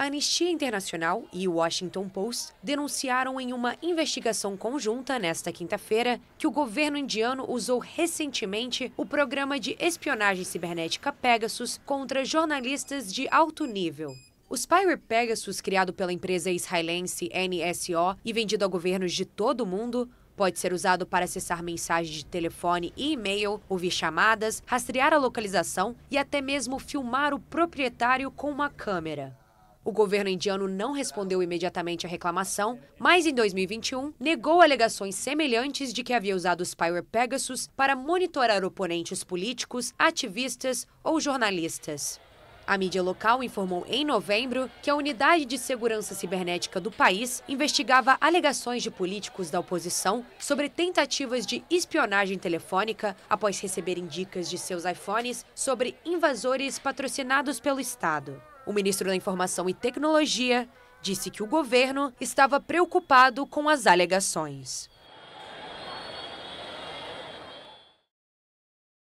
A Anistia Internacional e o Washington Post denunciaram em uma investigação conjunta nesta quinta-feira que o governo indiano usou recentemente o programa de espionagem cibernética Pegasus contra jornalistas de alto nível. O Spyware Pegasus, criado pela empresa israelense NSO e vendido a governos de todo o mundo, pode ser usado para acessar mensagens de telefone e e-mail, ouvir chamadas, rastrear a localização e até mesmo filmar o proprietário com uma câmera. O governo indiano não respondeu imediatamente à reclamação, mas em 2021 negou alegações semelhantes de que havia usado o spyware Pegasus para monitorar oponentes políticos, ativistas ou jornalistas. A mídia local informou em novembro que a Unidade de Segurança Cibernética do país investigava alegações de políticos da oposição sobre tentativas de espionagem telefônica após receberem dicas de seus iPhones sobre invasores patrocinados pelo Estado. O ministro da Informação e Tecnologia disse que o governo estava preocupado com as alegações.